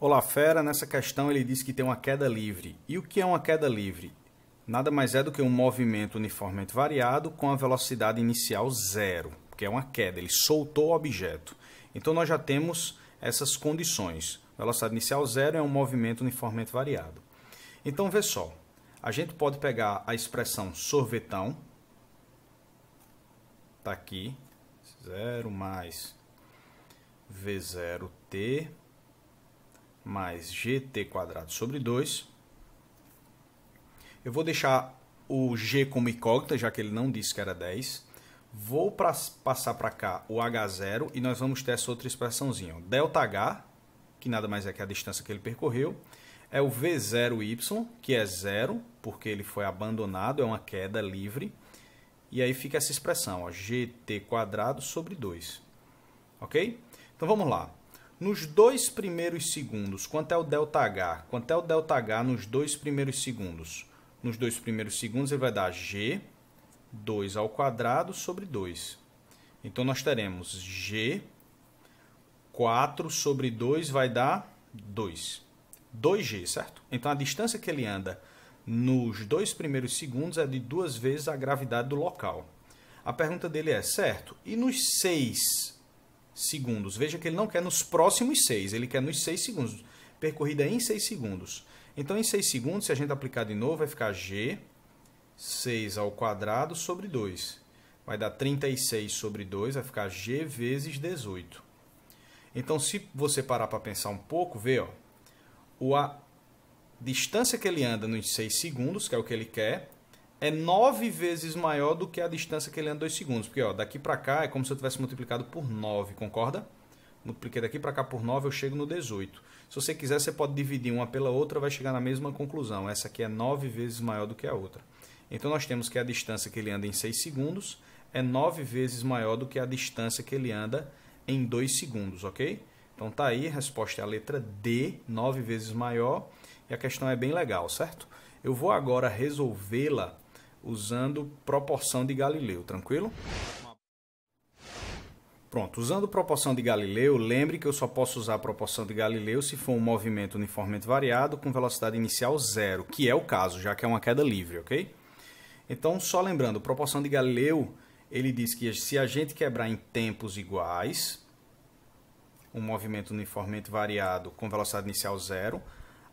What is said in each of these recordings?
Olá Fera, nessa questão ele diz que tem uma queda livre. E o que é uma queda livre? Nada mais é do que um movimento uniformemente variado com a velocidade inicial zero, que é uma queda, ele soltou o objeto. Então nós já temos essas condições. Velocidade inicial zero é um movimento uniformemente variado. Então vê só, a gente pode pegar a expressão sorvetão, está aqui, zero mais V0T mais gt quadrado sobre 2. Eu vou deixar o g como incógnita, já que ele não disse que era 10. Vou pra, passar para cá o h0 e nós vamos ter essa outra expressãozinha. ΔH, que nada mais é que a distância que ele percorreu, é o v0y, que é zero, porque ele foi abandonado, é uma queda livre. E aí fica essa expressão, ó, gt quadrado sobre 2. Ok? Então vamos lá. Nos dois primeiros segundos, quanto é o ΔH? Quanto é o ΔH nos dois primeiros segundos? Nos dois primeiros segundos ele vai dar G 2 ao quadrado sobre 2. Então nós teremos G 4 sobre 2 vai dar 2. 2G, certo? Então a distância que ele anda nos dois primeiros segundos é de duas vezes a gravidade do local. A pergunta dele é, certo, e nos seis segundos. Veja que ele não quer nos próximos 6, ele quer nos 6 segundos. Percorrida em 6 segundos. Então, em 6 segundos, se a gente aplicar de novo, vai ficar G 6 ao quadrado sobre 2. Vai dar 36 sobre 2, vai ficar G vezes 18. Então, se você parar para pensar um pouco, vê, ó, a distância que ele anda nos 6 segundos, que é o que ele quer, é 9 vezes maior do que a distância que ele anda 2 segundos. Porque ó, daqui para cá é como se eu tivesse multiplicado por 9, concorda? Multipliquei daqui para cá por 9, eu chego no 18. Se você quiser, você pode dividir uma pela outra, vai chegar na mesma conclusão. Essa aqui é 9 vezes maior do que a outra. Então nós temos que a distância que ele anda em 6 segundos é 9 vezes maior do que a distância que ele anda em 2 segundos, ok? Então tá aí, a resposta é a letra D, 9 vezes maior, e a questão é bem legal, certo? Eu vou agora resolvê-la usando proporção de Galileu, tranquilo? Pronto, usando proporção de Galileu, lembre que eu só posso usar a proporção de Galileu se for um movimento uniformemente variado com velocidade inicial zero, que é o caso, já que é uma queda livre, ok? Então, só lembrando, proporção de Galileu, ele diz que se a gente quebrar em tempos iguais, um movimento uniformemente variado com velocidade inicial zero,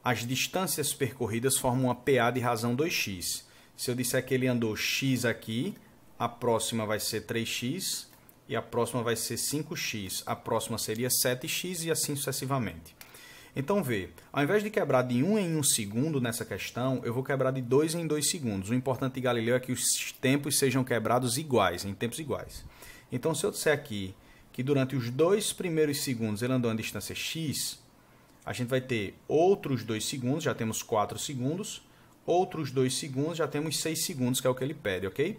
as distâncias percorridas formam uma PA de razão 2x. Se eu disser que ele andou x aqui, a próxima vai ser 3x e a próxima vai ser 5x, a próxima seria 7x e assim sucessivamente. Então vê, ao invés de quebrar de 1 um em 1 um segundo nessa questão, eu vou quebrar de 2 em 2 segundos. O importante de Galileu é que os tempos sejam quebrados iguais, em tempos iguais. Então se eu disser aqui que durante os dois primeiros segundos ele andou a distância x, a gente vai ter outros 2 segundos, já temos 4 segundos, outros 2 segundos, já temos 6 segundos, que é o que ele pede, ok?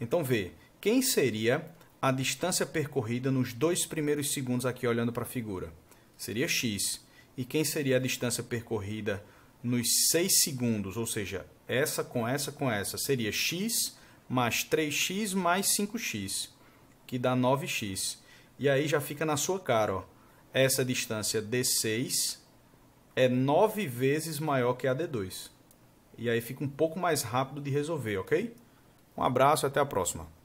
Então vê, quem seria a distância percorrida nos dois primeiros segundos aqui olhando para a figura? Seria x. E quem seria a distância percorrida nos 6 segundos, ou seja, essa com essa com essa, seria x mais 3x mais 5x, que dá 9x. E aí já fica na sua cara, ó. Essa distância D6 é 9 vezes maior que a D2 e aí fica um pouco mais rápido de resolver, ok? Um abraço e até a próxima.